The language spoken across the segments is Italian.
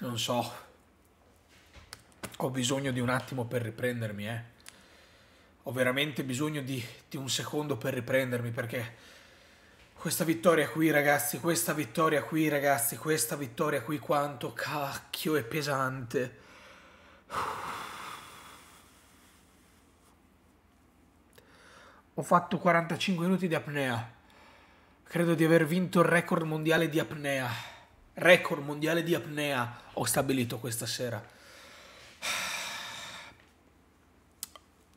non so, ho bisogno di un attimo per riprendermi, eh. Ho veramente bisogno di, di un secondo per riprendermi perché questa vittoria qui, ragazzi, questa vittoria qui, ragazzi, questa vittoria qui, quanto cacchio è pesante. Ho fatto 45 minuti di apnea. Credo di aver vinto il record mondiale di apnea record mondiale di apnea ho stabilito questa sera.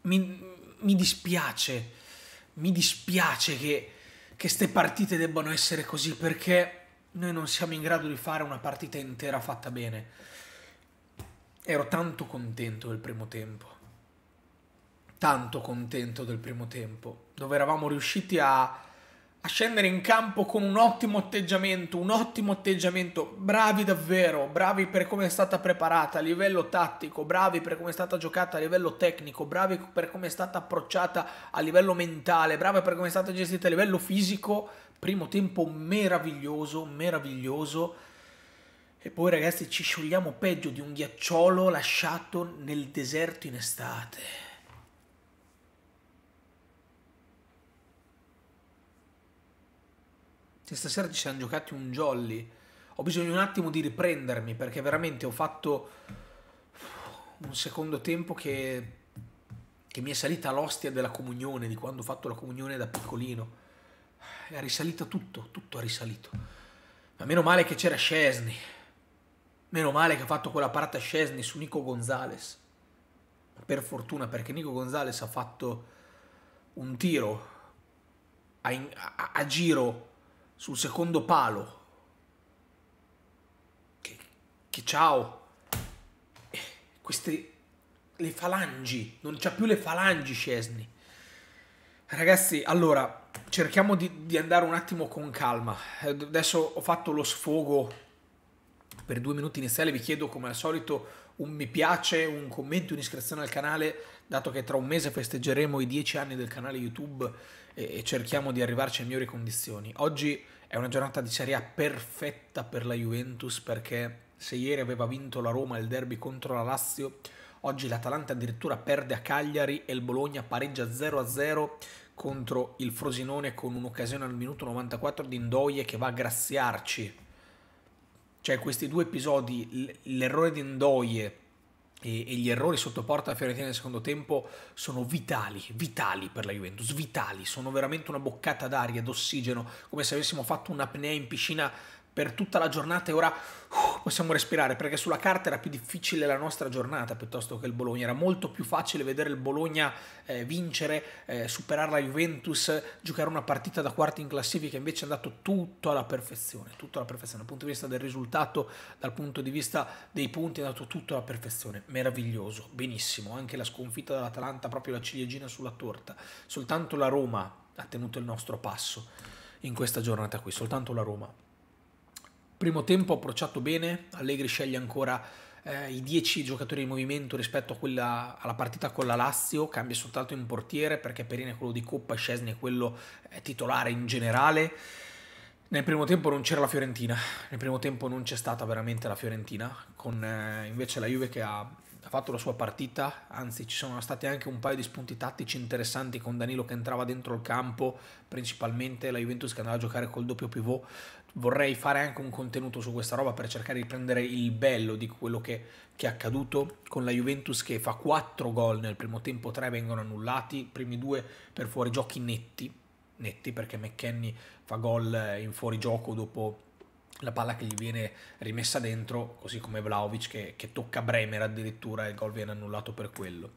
Mi, mi dispiace, mi dispiace che queste partite debbano essere così perché noi non siamo in grado di fare una partita intera fatta bene. Ero tanto contento del primo tempo, tanto contento del primo tempo, dove eravamo riusciti a a scendere in campo con un ottimo atteggiamento, un ottimo atteggiamento, bravi davvero, bravi per come è stata preparata a livello tattico, bravi per come è stata giocata a livello tecnico, bravi per come è stata approcciata a livello mentale, bravi per come è stata gestita a livello fisico, primo tempo meraviglioso, meraviglioso. E poi ragazzi ci sciogliamo peggio di un ghiacciolo lasciato nel deserto in estate. cioè, stasera ci siamo giocati un jolly. Ho bisogno un attimo di riprendermi perché veramente ho fatto un secondo tempo che, che mi è salita l'ostia della comunione, di quando ho fatto la comunione da piccolino. È risalito tutto, tutto è risalito. Ma meno male che c'era Scesni. Meno male che ha fatto quella parata Scesni su Nico Gonzales. Per fortuna, perché Nico Gonzales ha fatto un tiro a, in, a, a giro sul secondo palo. Che, che ciao! Eh, queste... le falangi, non c'ha più le falangi Scesni. Ragazzi, allora, cerchiamo di, di andare un attimo con calma. Adesso ho fatto lo sfogo per due minuti iniziali, vi chiedo come al solito un mi piace, un commento, un'iscrizione al canale, dato che tra un mese festeggeremo i dieci anni del canale YouTube e, e cerchiamo di arrivarci a migliori condizioni. Oggi è una giornata di Serie A perfetta per la Juventus perché se ieri aveva vinto la Roma il derby contro la Lazio, oggi l'Atalanta addirittura perde a Cagliari e il Bologna pareggia 0-0 contro il Frosinone con un'occasione al minuto 94 di Indoie che va a graziarci cioè questi due episodi, l'errore di Ndoye e, e, gli errori sotto porta a Fiorentina nel secondo tempo sono vitali, vitali per la Juventus, vitali, sono veramente una boccata d'aria, d'ossigeno, come se avessimo fatto un'apnea in piscina per tutta la giornata e ora uh, possiamo respirare perché sulla carta era più difficile la nostra giornata piuttosto che il Bologna, era molto più facile vedere il Bologna eh, vincere, eh, superare la Juventus, giocare una partita da quarti in classifica, invece è andato tutto alla perfezione, tutto alla perfezione, dal punto di vista del risultato, dal punto di vista dei punti è andato tutto alla perfezione, meraviglioso, benissimo, anche la sconfitta dell'Atalanta, proprio la ciliegina sulla torta, soltanto la Roma ha tenuto il nostro passo in questa giornata qui, soltanto la Roma. Primo tempo approcciato bene, Allegri sceglie ancora eh, i 10 giocatori in movimento rispetto quella, alla partita con la Lazio, cambia soltanto in portiere perché Perini è quello di Coppa, Scesni è quello eh, titolare in generale. Nel primo tempo non c'era la Fiorentina, nel primo tempo non c'è stata veramente la Fiorentina, con eh, invece la Juve che ha, ha, fatto la sua partita, anzi ci sono stati anche un paio di spunti tattici interessanti con Danilo che entrava dentro il campo, principalmente la Juventus che andava a giocare col doppio pivot, vorrei fare anche un contenuto su questa roba per cercare di prendere il bello di quello che, che, è accaduto con la Juventus che fa 4 gol nel primo tempo, 3 vengono annullati, primi due per fuorigiochi netti, netti perché McKenny fa gol eh, in fuorigioco dopo la palla che gli viene rimessa dentro, così come Vlaovic che, che tocca Bremer addirittura e il gol viene annullato per quello.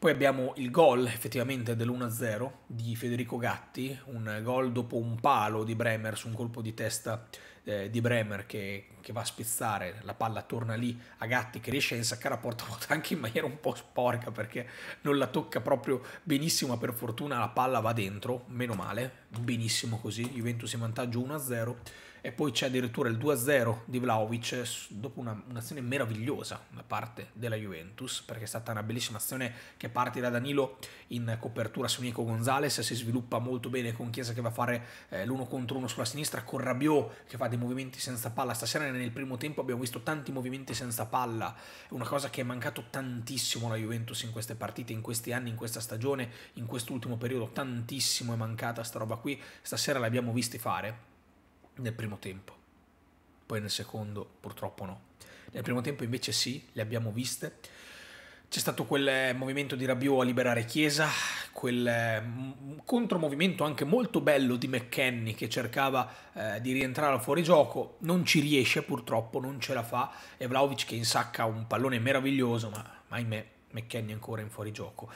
Poi abbiamo il gol effettivamente dell'1-0 di Federico Gatti, un gol dopo un palo di Bremer su un colpo di testa eh, di Bremer che, che, va a spezzare, la palla torna lì a Gatti che riesce a insaccare a porta vuota anche in maniera un po' sporca perché non la tocca proprio benissimo, per fortuna la palla va dentro, meno male, benissimo così, Juventus in vantaggio 1-0 e poi c'è addirittura il 2-0 di Vlaovic dopo una, un'azione meravigliosa da parte della Juventus, perché è stata una bellissima azione che parte da Danilo in copertura su Nico Gonzalez, si sviluppa molto bene con Chiesa che va a fare eh, l'uno contro uno sulla sinistra, con Rabiot che fa dei movimenti senza palla, stasera nel primo tempo abbiamo visto tanti movimenti senza palla, una cosa che è mancato tantissimo alla Juventus in queste partite, in questi anni, in questa stagione, in quest'ultimo periodo, tantissimo è mancata sta roba qui, stasera l'abbiamo visti fare nel primo tempo, poi nel secondo purtroppo no. Nel primo tempo invece sì, le abbiamo viste. C'è stato quel movimento di Rabiot a liberare Chiesa, quel mm, contromovimento anche molto bello di McKenny che cercava eh, di rientrare al fuorigioco, non ci riesce purtroppo, non ce la fa, e Vlaovic che insacca un pallone meraviglioso, ma, ahimè McKenny ancora in fuorigioco.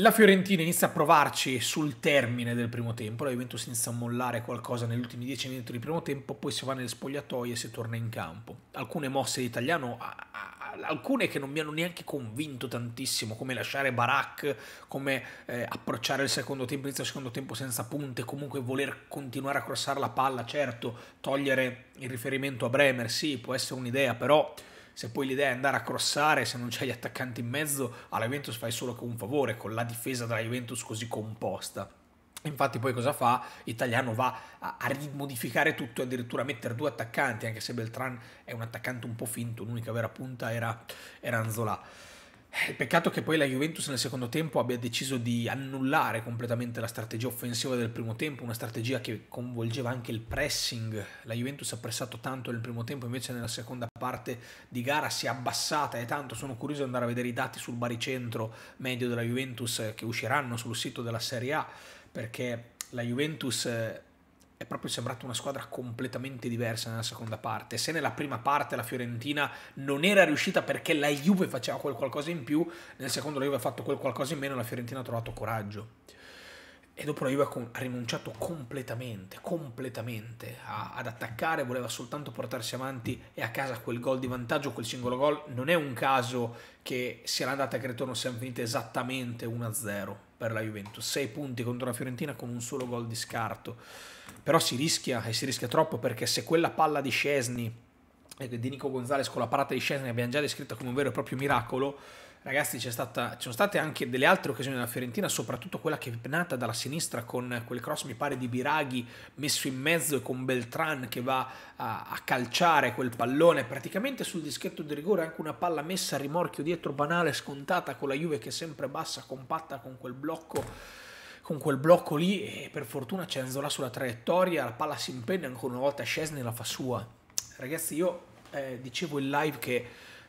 La Fiorentina inizia a provarci sul termine del primo tempo, la Juventus inizia a mollare qualcosa negli ultimi dieci minuti di primo tempo, poi si va nelle spogliatoie e si torna in campo. Alcune mosse di italiano, alcune che non mi hanno neanche convinto tantissimo, come lasciare Barak, come eh, approcciare il secondo tempo, inizio il secondo tempo senza punte, comunque voler continuare a crossare la palla, certo, togliere il riferimento a Bremer, sì, può essere un'idea, però se poi l'idea è andare a crossare, se non c'è gli attaccanti in mezzo, alla Juventus fai solo che un favore con la difesa della Juventus così composta. Infatti poi cosa fa? Italiano va a, a rimodificare tutto e addirittura a mettere due attaccanti, anche se Beltran è un attaccante un po' finto, l'unica vera punta era, era Anzola. Eh, peccato che poi la Juventus nel secondo tempo abbia deciso di annullare completamente la strategia offensiva del primo tempo, una strategia che coinvolgeva anche il pressing. La Juventus ha pressato tanto nel primo tempo, invece nella seconda parte di gara si è abbassata e tanto sono curioso di andare a vedere i dati sul baricentro medio della Juventus eh, che usciranno sul sito della Serie A, perché la Juventus eh, è proprio sembrata una squadra completamente diversa nella seconda parte. Se nella prima parte la Fiorentina non era riuscita perché la Juve faceva quel qualcosa in più, nel secondo la Juve ha fatto quel qualcosa in meno e la Fiorentina ha trovato coraggio. E dopo la Juve ha rinunciato completamente, completamente a, ad attaccare, voleva soltanto portarsi avanti e a casa quel gol di vantaggio, quel singolo gol. Non è un caso che sia l'andata che ritorno siano finite esattamente 1-0 per la Juventus, 6 punti contro la Fiorentina con un solo gol di scarto, però si rischia e si rischia troppo perché se quella palla di Scesni, eh, di Nico Gonzalez con la parata di Scesni abbiamo già descritta come un vero e proprio miracolo, Ragazzi, ci sono state anche delle altre occasioni della Fiorentina, soprattutto quella che è nata dalla sinistra con quel cross, mi pare, di Biraghi messo in mezzo e con Beltran che va a, a calciare quel pallone praticamente sul dischetto di rigore, anche una palla messa a rimorchio dietro banale, scontata con la Juve che è sempre bassa, compatta con quel blocco con quel blocco lì e per fortuna c'è Enzola sulla traiettoria, la palla si impegna ancora una volta, Scesni la fa sua. Ragazzi, io eh, dicevo in live che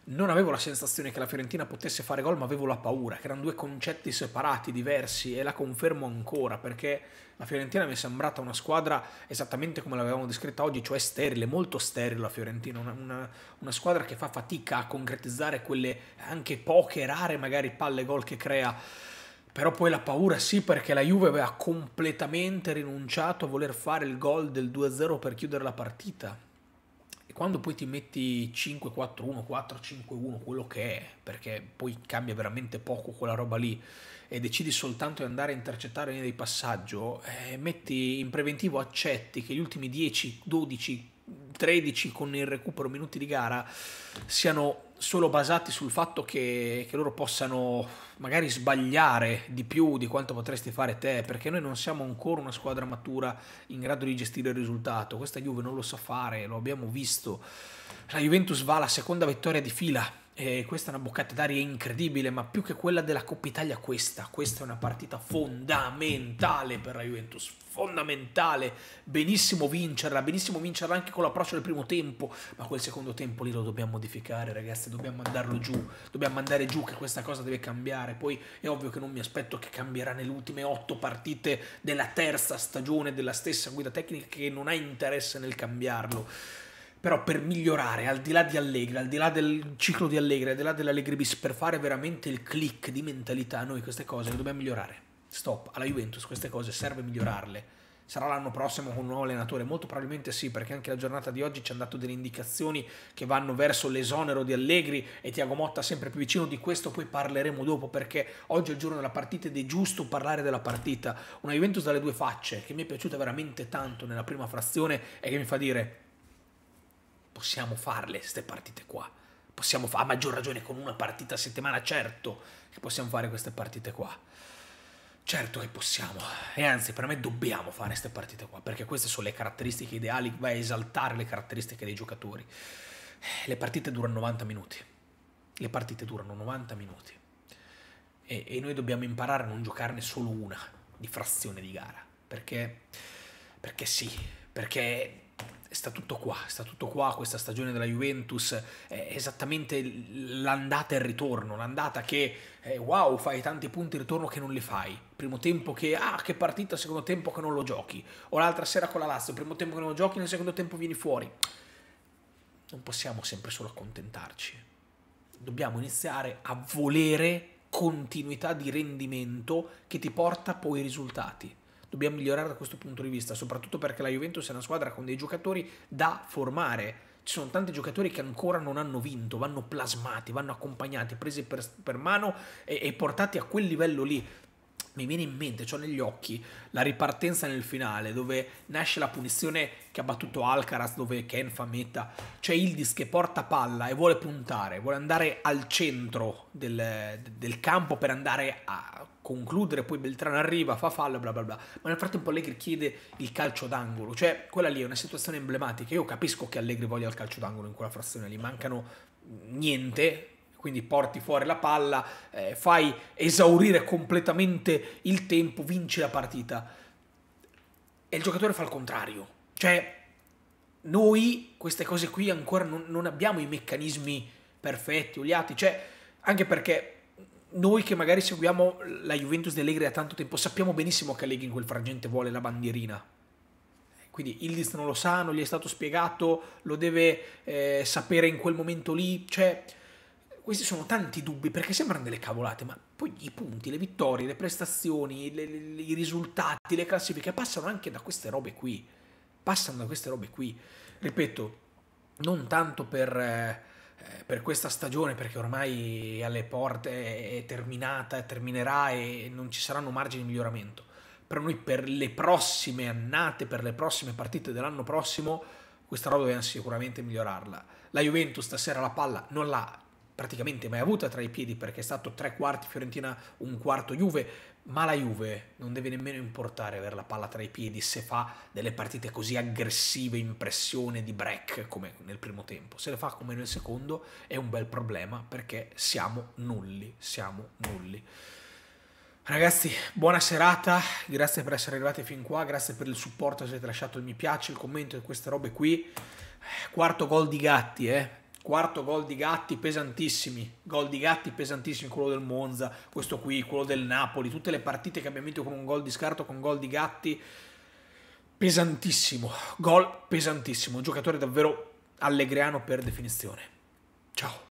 non avevo la sensazione che la Fiorentina potesse fare gol, ma avevo la paura, che erano due concetti separati, diversi, e la confermo ancora, perché la Fiorentina mi è sembrata una squadra esattamente come l'avevamo descritta oggi, cioè sterile, molto sterile la Fiorentina, una, una, una squadra che fa fatica a concretizzare quelle anche poche, rare magari palle gol che crea però poi la paura sì perché la Juve aveva completamente rinunciato a voler fare il gol del 2-0 per chiudere la partita quando poi ti metti 5-4-1, 4-5-1, quello che è, perché poi cambia veramente poco quella roba lì, e decidi soltanto di andare a intercettare linee passaggio, eh, metti in preventivo, accetti che gli ultimi 10, 12, 13 con il recupero minuti di gara siano solo basati sul fatto che, che, loro possano magari sbagliare di più di quanto potresti fare te, perché noi non siamo ancora una squadra matura in grado di gestire il risultato. Questa Juve non lo sa fare, lo abbiamo visto. La Juventus va alla seconda vittoria di fila e questa è una boccata d'aria incredibile, ma più che quella della Coppa Italia questa, questa è una partita fondamentale per la Juventus, fondamentale, benissimo vincerla, benissimo vincerla anche con l'approccio del primo tempo, ma quel secondo tempo lì lo dobbiamo modificare ragazzi, dobbiamo mandarlo giù, dobbiamo mandare giù che questa cosa deve cambiare, poi è ovvio che non mi aspetto che cambierà nelle ultime otto partite della terza stagione della stessa guida tecnica che non ha interesse nel cambiarlo però per migliorare, al di là di Allegri, al di là del ciclo di Allegri, al di là dell'Allegri bis, per fare veramente il click di mentalità, noi queste cose le dobbiamo migliorare. Stop, alla Juventus queste cose serve migliorarle. Sarà l'anno prossimo con un nuovo allenatore? Molto probabilmente sì, perché anche la giornata di oggi ci hanno dato delle indicazioni che vanno verso l'esonero di Allegri e Tiago Motta sempre più vicino. Di questo poi parleremo dopo, perché oggi è il giorno della partita ed è giusto parlare della partita. Una Juventus dalle due facce che mi è piaciuta veramente tanto nella prima frazione e che mi fa dire possiamo farle queste partite qua. Possiamo fa- a maggior ragione con una partita a settimana, certo che possiamo fare queste partite qua. Certo che possiamo, e anzi per me dobbiamo fare queste partite qua, perché queste sono le caratteristiche ideali, vai a esaltare le caratteristiche dei giocatori. Le partite durano 90 minuti, le partite durano 90 minuti e, e noi dobbiamo imparare a non giocarne solo una di frazione di gara, perché, perché sì, perché sta tutto qua, sta tutto qua, questa stagione della Juventus è esattamente l'andata e il ritorno, l'andata che eh, wow, fai tanti punti e ritorno che non li fai, primo tempo che ah che partita, secondo tempo che non lo giochi, o l'altra sera con la Lazio, primo tempo che non lo giochi, nel secondo tempo vieni fuori. Non possiamo sempre solo accontentarci. Dobbiamo iniziare a volere continuità di rendimento che ti porta poi ai risultati dobbiamo migliorare da questo punto di vista, soprattutto perché la Juventus è una squadra con dei giocatori da formare. Ci sono tanti giocatori che ancora non hanno vinto, vanno plasmati, vanno accompagnati, presi per, per mano e, e portati a quel livello lì mi viene in mente, ho cioè negli occhi, la ripartenza nel finale dove nasce la punizione che ha battuto Alcaraz, dove Ken fa meta, c'è Ildis che porta palla e vuole puntare, vuole andare al centro del, del campo per andare a concludere, poi Beltrano arriva, fa fallo, bla bla bla, ma nel frattempo Allegri chiede il calcio d'angolo, cioè quella lì è una situazione emblematica, io capisco che Allegri voglia il calcio d'angolo in quella frazione gli mancano niente, quindi porti fuori la palla, eh, fai esaurire completamente il tempo, vinci la partita. E il giocatore fa il contrario. Cioè, noi queste cose qui ancora non, non abbiamo i meccanismi perfetti, oliati, cioè, anche perché noi che magari seguiamo la Juventus dell'Egri da tanto tempo sappiamo benissimo che Allegri in quel frangente vuole la bandierina. Quindi Ildiz non lo sa, non gli è stato spiegato, lo deve eh, sapere in quel momento lì. Cioè, questi sono tanti dubbi perché sembrano delle cavolate, ma poi i punti, le vittorie, le prestazioni, le, le, i risultati, le classifiche passano anche da queste robe qui. Passano da queste robe qui. Ripeto, non tanto per, eh, per questa stagione, perché ormai alle porte è, è terminata, terminerà e non ci saranno margini di miglioramento. Per noi per le prossime annate, per le prossime partite dell'anno prossimo, questa roba dobbiamo sicuramente migliorarla. La Juventus stasera la palla non l'ha, praticamente mai avuta tra i piedi perché è stato tre quarti Fiorentina, un quarto Juve, ma la Juve non deve nemmeno importare avere la palla tra i piedi se fa delle partite così aggressive in pressione di break come nel primo tempo. Se le fa come nel secondo è un bel problema perché siamo nulli, siamo nulli. Ragazzi, buona serata, grazie per essere arrivati fin qua, grazie per il supporto se avete lasciato il mi piace, il commento e queste robe qui. Quarto gol di gatti, eh quarto gol di Gatti pesantissimi, gol di Gatti pesantissimi, quello del Monza, questo qui, quello del Napoli, tutte le partite che abbiamo vinto con un gol di scarto, con gol di Gatti, pesantissimo, gol pesantissimo, un giocatore davvero allegreano per definizione. Ciao.